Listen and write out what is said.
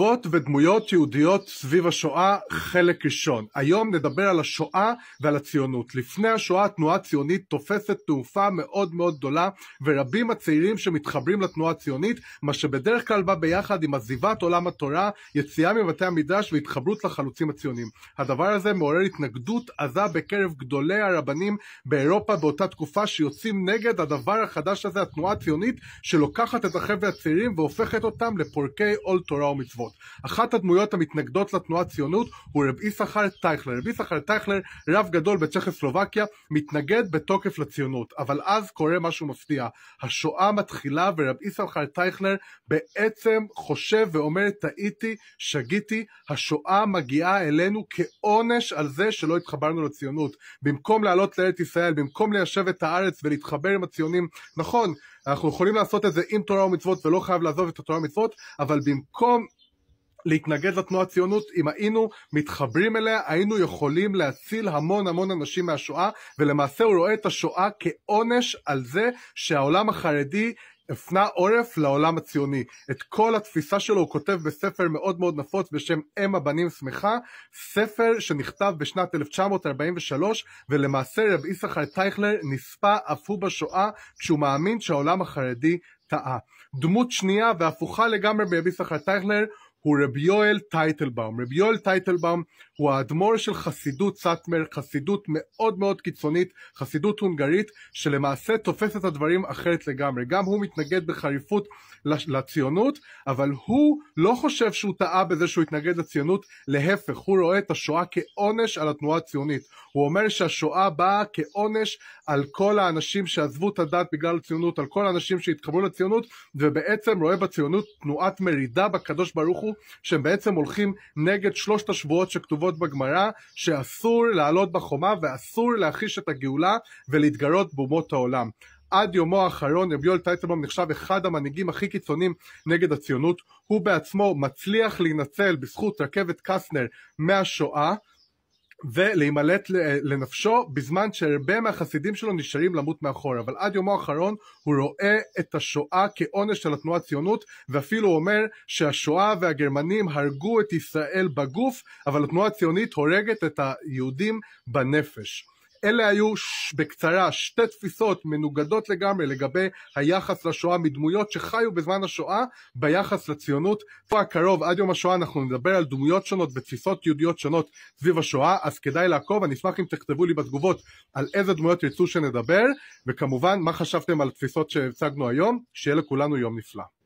כתבות ודמויות יהודיות סביב השואה, חלק ראשון. היום נדבר על השואה ועל הציונות. לפני השואה התנועה הציונית תופסת תעופה מאוד מאוד גדולה, ורבים הצעירים שמתחברים לתנועה הציונית, מה שבדרך כלל בא ביחד עם עזיבת עולם התורה, יציאה מבתי המדרש והתחברות לחלוצים הציונים. הדבר הזה מעורר התנגדות עזה בקרב גדולי הרבנים באירופה באותה תקופה שיוצאים נגד הדבר החדש הזה, התנועה הציונית, שלוקחת את החבר'ה הצעירים והופכת אותם לפורקי עול תורה ומצוות. הציונות. אחת הדמויות המתנגדות לתנועה הציונות הוא רב יששכר טייכלר. רב יששכר טייכלר, רב גדול בצ'כוסלובקיה, מתנגד בתוקף לציונות, אבל אז קורה משהו מפתיע. השואה מתחילה ורב יששכר טייכלר בעצם חושב ואומר טעיתי, שגיתי, השואה מגיעה אלינו כעונש על זה שלא התחברנו לציונות. במקום לעלות לארץ ישראל, במקום ליישב את הארץ ולהתחבר עם הציונים, נכון, אנחנו יכולים לעשות את זה עם תורה ומצוות ולא חייב לעזוב את התורה ומצוות, אבל במקום להתנגד לתנועה הציונות, אם היינו מתחברים אליה, היינו יכולים להציל המון המון אנשים מהשואה, ולמעשה הוא רואה את השואה כעונש על זה שהעולם החרדי הפנה עורף לעולם הציוני. את כל התפיסה שלו הוא כותב בספר מאוד מאוד נפוץ בשם אם הבנים שמחה, ספר שנכתב בשנת 1943, ולמעשה רב יששכר טייכלר נספה אף הוא בשואה, כשהוא מאמין שהעולם החרדי טעה. דמות שנייה והפוכה לגמרי ברב יששכר טייכלר הוא רבי יואל טייטלבאום. רבי יואל טייטלבאום הוא האדמו"ר של חסידות סאטמר, חסידות מאוד מאוד קיצונית, חסידות הונגרית, שלמעשה תופס את הדברים אחרת לגמרי. גם הוא מתנגד בחריפות לציונות, אבל הוא לא חושב שהוא טעה בזה שהוא התנגד לציונות, להפך, הוא רואה את השואה כעונש על התנועה הציונית. הוא אומר שהשואה באה כעונש על כל האנשים שעזבו את הדת בגלל הציונות, על כל האנשים שהתחברו לציונות, ובעצם רואה בציונות תנועת מרידה בקדוש ברוך הוא שהם בעצם הולכים נגד שלושת השבועות שכתובות בגמרא, שאסור לעלות בחומה ואסור להחיש את הגאולה ולהתגרות באומות העולם. עד יומו האחרון רבי יואל טייטלבאום נחשב אחד המנהיגים הכי קיצוניים נגד הציונות, הוא בעצמו מצליח להינצל בזכות רכבת קסנר מהשואה ולהימלט לנפשו בזמן שהרבה מהחסידים שלו נשארים למות מאחור אבל עד יומו האחרון הוא רואה את השואה כעונש של התנועה הציונות ואפילו אומר שהשואה והגרמנים הרגו את ישראל בגוף אבל התנועה הציונית הורגת את היהודים בנפש אלה היו ש... בקצרה שתי תפיסות מנוגדות לגמרי לגבי היחס לשואה מדמויות שחיו בזמן השואה ביחס לציונות. פה הקרוב עד יום השואה אנחנו נדבר על דמויות שונות ותפיסות יהודיות שונות סביב השואה, אז כדאי לעקוב, אני אשמח אם תכתבו לי בתגובות על איזה דמויות ירצו שנדבר, וכמובן מה חשבתם על התפיסות שהצגנו היום, שיהיה לכולנו יום נפלא.